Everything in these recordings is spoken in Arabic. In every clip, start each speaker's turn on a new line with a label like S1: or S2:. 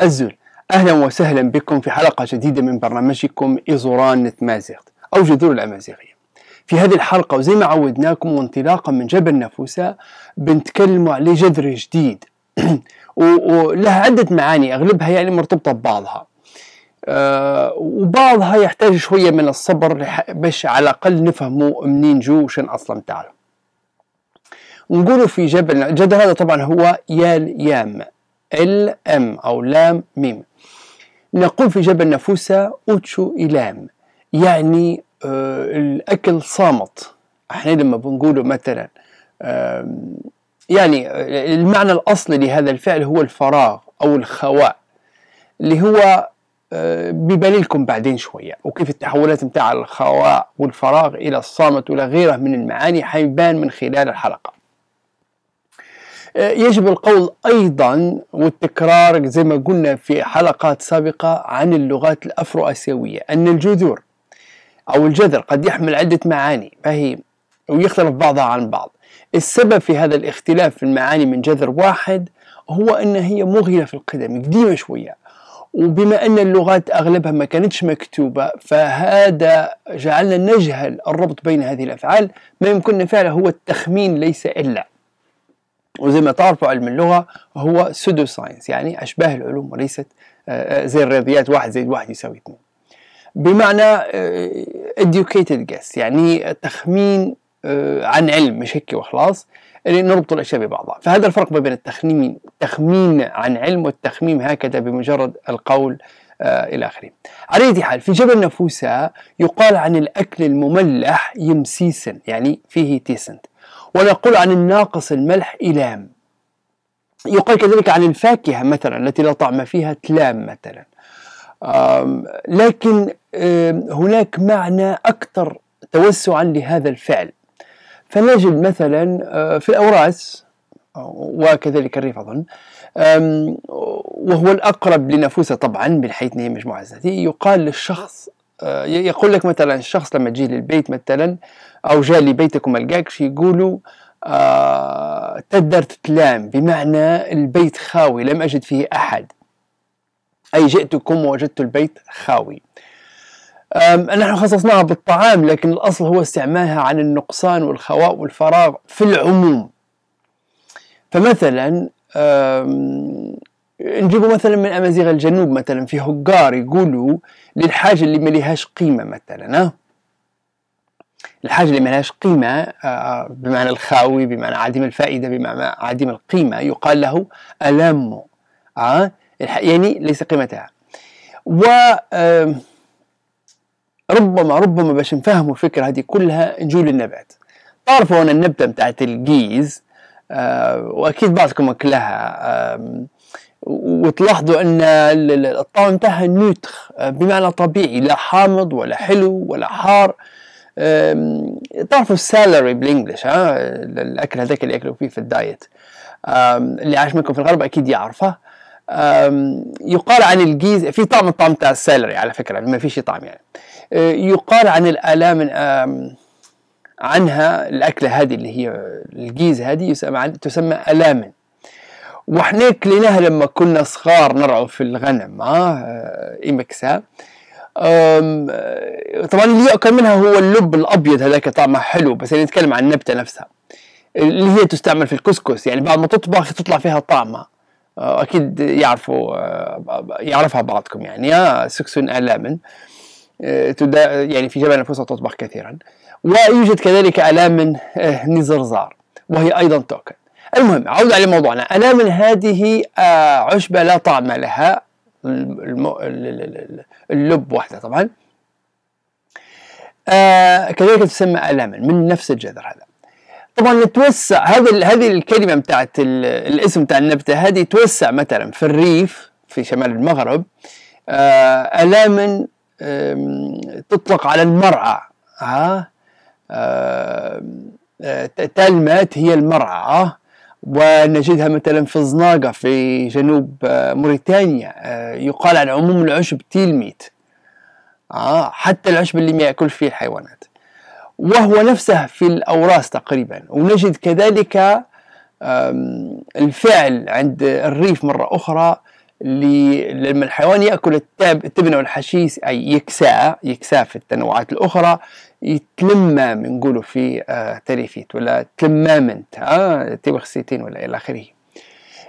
S1: الزول أهلا وسهلا بكم في حلقة جديدة من برنامجكم إزوران نتمازيغت أو جذور الأمازيغية في هذه الحلقة وزي ما عودناكم وانطلاقا من جبل نافوسا بنتكلموا على جذر جديد ولها عدة معاني أغلبها يعني مرتبطة ببعضها أه وبعضها يحتاج شوية من الصبر باش على الأقل نفهموا منين جو وشن أصلا تعالوا نقولوا في جبل الجدر هذا طبعا هو يال يام ال ام أو لام ميم نقول في جبل نافوسا أوتشو إلام يعني آه الأكل صامت احنا لما بنقوله مثلا يعني آه، المعنى الأصلي لهذا الفعل هو الفراغ أو الخواء اللي هو آه، ببليلكم بعدين شوية وكيف التحولات متاع الخواء والفراغ إلى الصامت ولا غيره من المعاني حيبان من خلال الحلقة آه، يجب القول أيضا والتكرار زي ما قلنا في حلقات سابقة عن اللغات الأفرو آسيوية أن الجذور أو الجذر قد يحمل عدة معاني فهي ويختلف بعضها عن بعض السبب في هذا الاختلاف في المعاني من جذر واحد هو أن هي مغلة في القدم قديمة شوية وبما أن اللغات أغلبها ما كانتش مكتوبة فهذا جعلنا نجهل الربط بين هذه الأفعال ما يمكننا فعله هو التخمين ليس إلا وزي ما تعرفوا علم اللغة هو سودو ساينس يعني أشباه العلوم وليست آه، آه، زي الرياضيات واحد زائد واحد يساوي اثنين بمعنى آه، educated guess يعني تخمين عن علم مش هيك وخلاص اللي نربط الاشياء ببعضها فهذا الفرق ما بين التخمين تخمين عن علم والتخميم هكذا بمجرد القول الى اخره على اي حال في جبل نفوسة يقال عن الاكل المملح يمسيسن يعني فيه تيسنت ونقول عن الناقص الملح إلام يقال كذلك عن الفاكهة مثلا التي لا طعم فيها تلام مثلا لكن هناك معنى أكثر توسعا لهذا الفعل فنجد مثلا آه، في الأوراس وكذلك الريف أظن وهو الأقرب لنفوسه طبعا من حيث مجموعة ذاتية يقال للشخص آه، يقول لك مثلا الشخص لما تجي للبيت مثلا او جاء لبيتك وما لقاكش يقولوا آه تدر تتلام بمعنى البيت خاوي لم أجد فيه أحد أي جئتكم ووجدت البيت خاوي نحن خصصناها بالطعام لكن الأصل هو استعمالها عن النقصان والخواء والفراغ في العموم فمثلا نجيبوا مثلا من امازيغ الجنوب مثلا في هجار يقولوا للحاجه اللي ما لهاش قيمه مثلا الحاجه اللي ما لهاش قيمه آه، آه، بمعنى الخاوي بمعنى عديم الفائده بمعنى عديم القيمه يقال له الم أه؟ يعني ليس قيمتها و ربما ربما باش نفهموا الفكره هذه كلها نجوا للنبات تعرفوا ان النبته بتاعت الجيز آه، واكيد بعضكم اكلها وتلاحظوا ان الطعم تاعها نوتخ بمعنى طبيعي لا حامض ولا حلو ولا حار تعرفوا السالري بالانجلش ها الاكل هذاك اللي ياكلوا فيه في الدايت اللي عاش منكم في الغرب اكيد يعرفه يقال عن الجيز في طعم الطعم تاع السالري على فكره ما فيش طعم يعني آه، يقال عن الالام عنها الاكله هذه اللي هي الجيز هذه تسمى الامن وحنا كليناه لما كنا صغار نرعوا في الغنم اه إيه إيمكسا طبعا اللي يأكل منها هو اللب الأبيض هذاك طعمه حلو بس أنا نتكلم عن النبتة نفسها اللي هي تستعمل في الكسكس يعني بعد ما تطبخ تطلع فيها طعمة أه، أكيد يعرفوا أه، يعرفها بعضكم يعني سكسون آلامن أه، يعني في جبل الفوسة تطبخ كثيرا ويوجد كذلك آلامن نزرزار وهي أيضا تؤكل المهم عودة على موضوعنا انا من هذه آه، عشبة لا طعم لها اللب وحده طبعا آه كذلك تسمى ألاما من نفس الجذر هذا طبعا نتوسع هذه هذه الكلمه بتاعت الاسم بتاع النبته هذه توسع مثلا في الريف في شمال المغرب آه الاما تطلق على المرعى ها آه، آه، تلمات هي المرعى ونجدها مثلا في الزناقة في جنوب آه، موريتانيا آه، يقال عن عموم العشب تيلميت آه، حتى العشب اللي ما يأكل فيه الحيوانات وهو نفسه في الأوراس تقريبا ونجد كذلك الفعل عند الريف مرة أخرى اللي لما الحيوان ياكل التب... التبنه والحشيش اي يكساه يكساه في التنوعات الاخرى يتلمم نقولوا في آه تريفيت ولا تلمامنت آه تيوخسيتين ولا الى اخره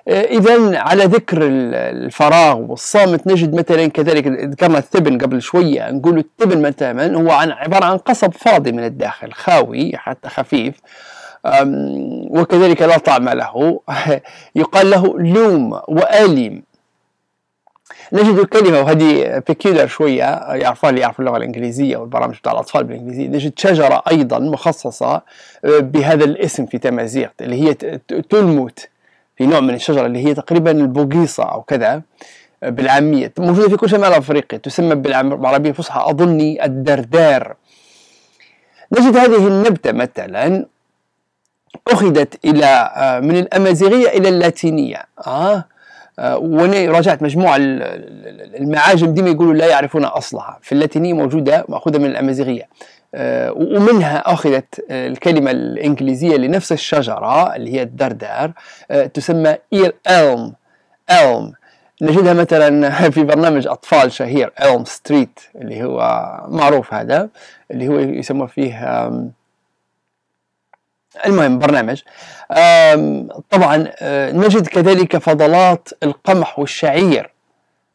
S1: آه، اذا على ذكر الفراغ والصامت نجد مثلا كذلك ذكرنا التبن قبل شويه نقولوا التبن مثلا هو عن عباره عن قصب فاضي من الداخل خاوي حتى خفيف وكذلك لا طعم له يقال له لوم وأليم نجد الكلمة وهذه بيكيولر شوية يعرفها اللي يعرفوا اللغة الإنجليزية والبرامج بتاع الأطفال بالإنجليزية نجد شجرة أيضا مخصصة آه، بهذا الاسم في تمازيغ اللي هي تلموت في نوع من الشجرة اللي هي تقريبا البوقيصة أو كذا آه، بالعامية موجودة في كل شمال أفريقيا تسمى بالعربية الفصحى أظني الدردار نجد هذه النبتة مثلا أخذت إلى آه، من الأمازيغية إلى اللاتينية آه آه، وانا راجعت مجموعه المعاجم ديما يقولوا لا يعرفون اصلها في اللاتينيه موجوده ماخوذه من الامازيغيه آه، ومنها اخذت الكلمه الانجليزيه لنفس الشجره اللي هي الدردار آه، تسمى اير الم الم نجدها مثلا في برنامج اطفال شهير الم ستريت اللي هو معروف هذا اللي هو يسمى فيه المهم برنامج طبعا آه، نجد كذلك فضلات القمح والشعير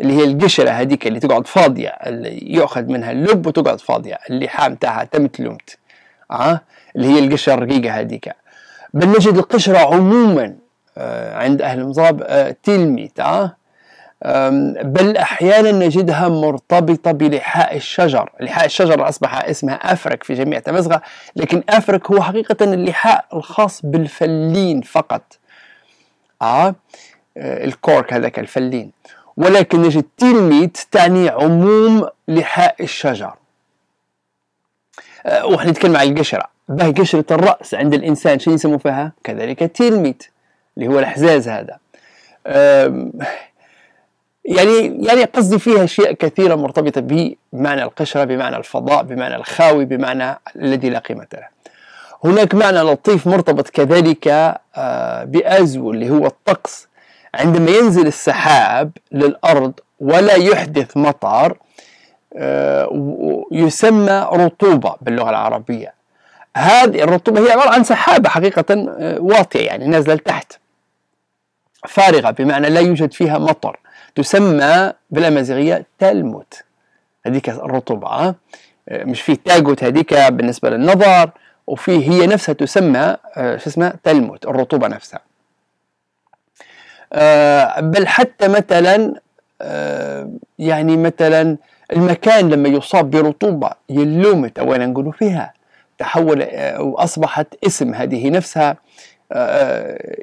S1: اللي هي القشرة هذيك اللي تقعد فاضية اللي يؤخذ منها اللب وتقعد فاضية اللحام تاعها تمت لومت آه اللي هي القشرة الرقيقة هذيك بل نجد القشرة عموما آه، عند أهل المضاب آه، تلميت آه بل أحيانا نجدها مرتبطة بلحاء الشجر لحاء الشجر أصبح اسمها أفرك في جميع تمزغة لكن أفرك هو حقيقة اللحاء الخاص بالفلين فقط آه, آه، الكورك هذاك الفلين ولكن نجد تلميت تعني عموم لحاء الشجر أه وحنا نتكلم على القشرة به قشرة الرأس عند الإنسان شنو يسموا فيها كذلك تلميت اللي هو الحزاز هذا أه يعني يعني قصدي فيها اشياء كثيره مرتبطه بمعنى القشره بمعنى الفضاء بمعنى الخاوي بمعنى الذي لا قيمه له هناك معنى لطيف مرتبط كذلك آه، بازو اللي هو الطقس عندما ينزل السحاب للارض ولا يحدث مطر آه، يسمى رطوبه باللغه العربيه هذه الرطوبه هي عباره عن سحابه حقيقه آه، واطيه يعني نازله لتحت فارغه بمعنى لا يوجد فيها مطر تسمى بالأمازيغية تلمت هذيك الرطوبة آه، مش في تاجوت هذيك بالنسبة للنظر وفي هي نفسها تسمى آه، شو اسمها تلمت الرطوبة نفسها آه، بل حتى مثلا يعني مثلا المكان لما يصاب برطوبة يلومت أولا نقولوا فيها تحول وأصبحت اسم هذه نفسها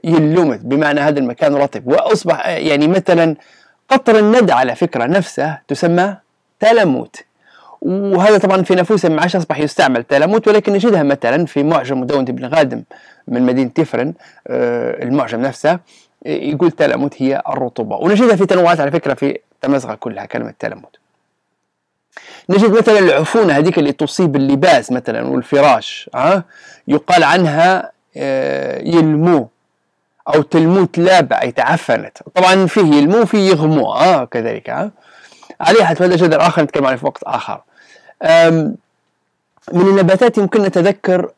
S1: يلومت بمعنى هذا المكان رطب وأصبح يعني مثلا قطر الندى على فكرة نفسه تسمى تلموت وهذا طبعا في نافوسه مع أصبح يستعمل تلموت ولكن نجدها مثلا في معجم مدونة ابن غادم من مدينة تفرن آه، المعجم نفسه يقول تلموت هي الرطوبة ونجدها في تنوعات على فكرة في تمزغة كلها كلمة تلموت نجد مثلا العفونة هذيك اللي تصيب اللباس مثلا والفراش ها آه، يقال عنها آه، يلمو او تلموت لابع اي تعفنت طبعا فيه يلمو فيه يغمو آه كذلك آه عليه هذا جدل اخر نتكلم عليه في وقت اخر من النباتات يمكن نتذكر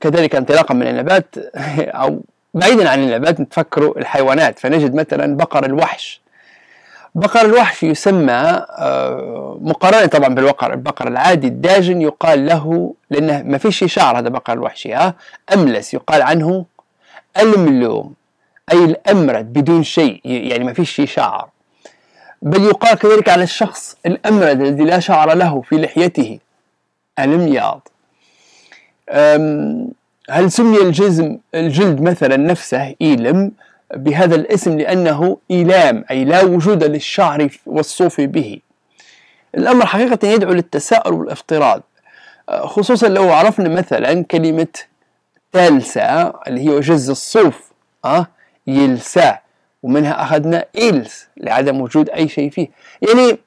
S1: كذلك انطلاقا من النبات او بعيدا عن النبات نتفكروا الحيوانات فنجد مثلا بقر الوحش بقر الوحش يسمى آه، مقارنة طبعا بالبقر البقر العادي الداجن يقال له لأنه ما فيش شعر هذا بقر الوحشي آه، أملس يقال عنه الملوم أي الأمرد بدون شيء يعني ما فيش شعر بل يقال كذلك على الشخص الأمرد الذي لا شعر له في لحيته المياض هل سمي الجزم الجلد مثلا نفسه إيلم بهذا الاسم لأنه إيلام أي لا وجود للشعر والصوف به الأمر حقيقة يدعو للتساؤل والافتراض أه، خصوصا لو عرفنا مثلا كلمة الثالثة اللي هي جز الصوف أه يلسع ومنها أخذنا إلس لعدم وجود أي شيء فيه يعني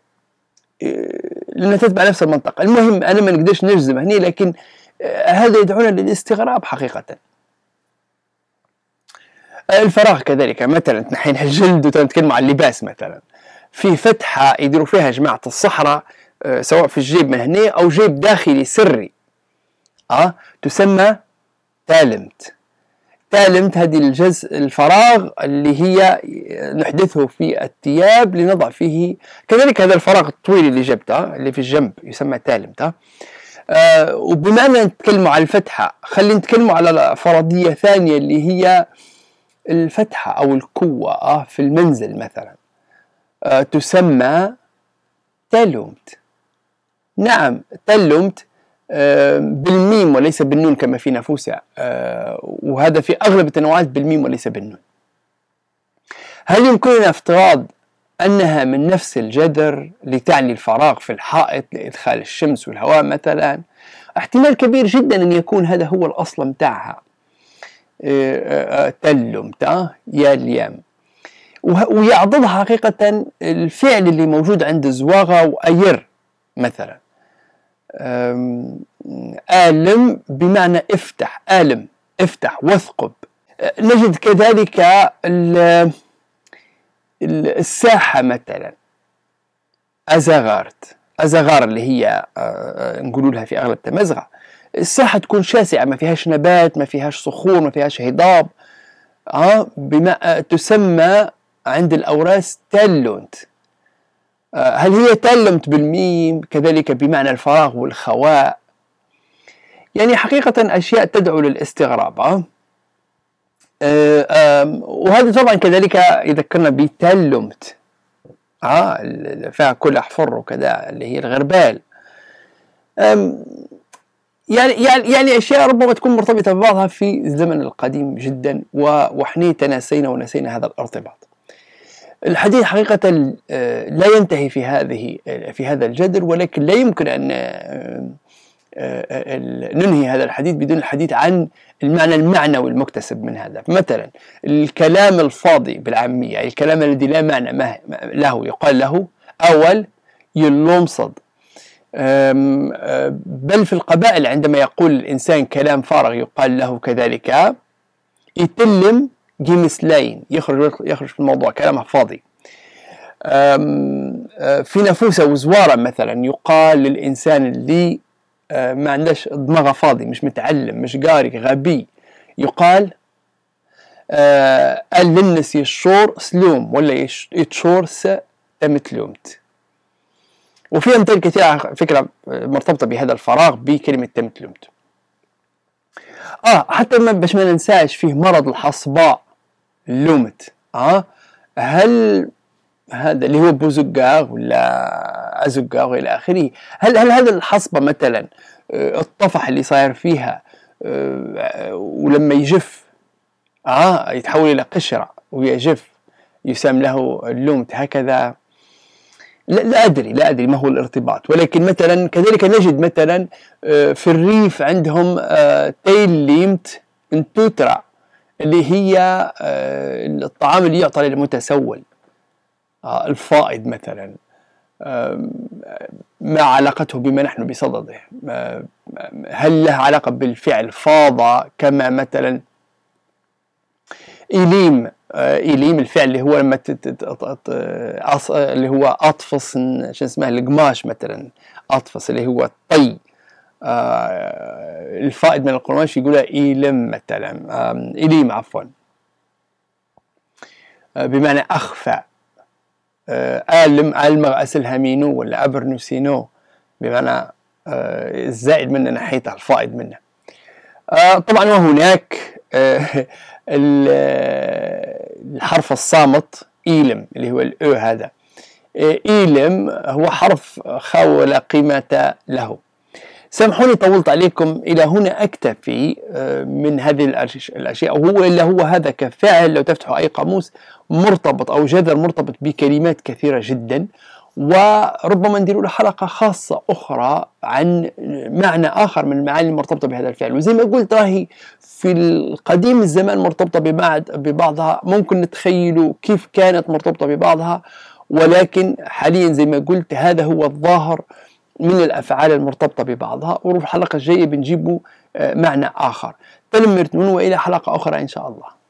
S1: آه، لأنها تتبع نفس المنطقة المهم أنا ما نقدرش نجزم هني لكن آه، هذا يدعونا للاستغراب حقيقة الفراغ كذلك مثلا تنحينا الجلد وتنتكلم عن اللباس مثلا في فتحة يديروا فيها جماعة الصحراء آه، سواء في الجيب من هنا أو جيب داخلي سري أه تسمى تالمت تالمت هذه الجزء الفراغ اللي هي نحدثه في الثياب لنضع فيه كذلك هذا الفراغ الطويل اللي جبته اللي في الجنب يسمى تالمت آه وبما أننا نتكلم على الفتحة خلينا نتكلم على فرضية ثانية اللي هي الفتحة أو القوة آه في المنزل مثلا آه تسمى تالومت نعم تالومت آه، بالميم وليس بالنون كما في نافوسة آه، وهذا في أغلب التنوعات بالميم وليس بالنون هل يمكننا افتراض أنها من نفس الجذر لتعني الفراغ في الحائط لإدخال الشمس والهواء مثلا احتمال كبير جدا أن يكون هذا هو الأصل متاعها آه، تلم تا يا اليم ويعضدها حقيقة الفعل اللي موجود عند زواغة وأير مثلا آلم بمعنى افتح آلم افتح واثقب آه، نجد كذلك الساحة مثلا أزغارت أزغار اللي هي آه، آه، نقول لها في أغلب تمزغة الساحة تكون شاسعة ما فيهاش نبات ما فيهاش صخور ما فيهاش هضاب بما تسمى عند الأوراس تالونت آه، هل هي تلمت بالميم كذلك بمعنى الفراغ والخواء يعني حقيقة أشياء تدعو للاستغراب آه. آه، وهذا طبعا كذلك يذكرنا بتألمت فيها كل أحفر وكذا اللي هي الغربال يعني،, يعني يعني اشياء ربما تكون مرتبطه ببعضها في الزمن القديم جدا واحنا تناسينا ونسينا هذا الارتباط. الحديث حقيقة آه، لا ينتهي في هذه آه، في هذا الجدر ولكن لا يمكن أن آه، ننهي هذا الحديث بدون الحديث عن المعنى المعنوي المكتسب من هذا مثلا الكلام الفاضي بالعامية يعني الكلام الذي لا معنى له يقال له أول يلومصد بل في القبائل عندما يقول الإنسان كلام فارغ يقال له كذلك يتلم جيمس لاين يخرج يخرج في الموضوع كلامه فاضي أه، في نافوسة وزوارة مثلا يقال للإنسان اللي أه، ما عندهش دماغه فاضي مش متعلم مش قاري غبي يقال أه، قال للناس يشور سلوم ولا يتشور س تمتلومت وفي أمثال كثيرة فكرة مرتبطة بهذا الفراغ بكلمة تمتلومت اه حتى ما باش ما ننساش فيه مرض الحصباء لومت اه هل هذا اللي هو بوزقاغ ولا ازقاغ الى اخره هل هل هذا الحصبه مثلا آه، الطفح اللي صاير فيها آه، ولما يجف اه يتحول الى قشره ويجف يسام له اللومت هكذا لا, لا ادري لا ادري ما هو الارتباط ولكن مثلا كذلك نجد مثلا آه، في الريف عندهم تيل ليمت انتوترا اللي هي آه، الطعام اللي يعطى للمتسول آه، الفائض مثلا ما علاقته بما نحن بصدده هل له علاقة بالفعل فاضة كما مثلا إليم آه، إليم الفعل اللي هو لما اللي هو أطفص شو اسمه القماش مثلا أطفص اللي هو الطي آه، الفائد من القماش يقولها إيلم مثلا إليم عفوا آه، بمعنى أخفى ألم آه، ألمغ مينو ولا أبرنوسينو بمعنى الزائد منه ناحية الفائد منه طبعا وهناك الحرف الصامت إيلم اللي هو الأو هذا إيلم هو حرف خول قيمة له سامحوني طولت عليكم إلى هنا أكتفي آه، من هذه الأشياء هو إلا هو هذا كفعل لو تفتحوا أي قاموس مرتبط أو جذر مرتبط بكلمات كثيرة جدا وربما ندير له حلقة خاصة أخرى عن معنى آخر من المعاني المرتبطة بهذا الفعل وزي ما قلت راهي في القديم الزمان مرتبطة ببعضها ممكن نتخيلوا كيف كانت مرتبطة ببعضها ولكن حاليا زي ما قلت هذا هو الظاهر من الأفعال المرتبطة ببعضها وفي الحلقة الجاية بنجيبوا آه، معنى آخر تنمرت من وإلى حلقة أخرى إن شاء الله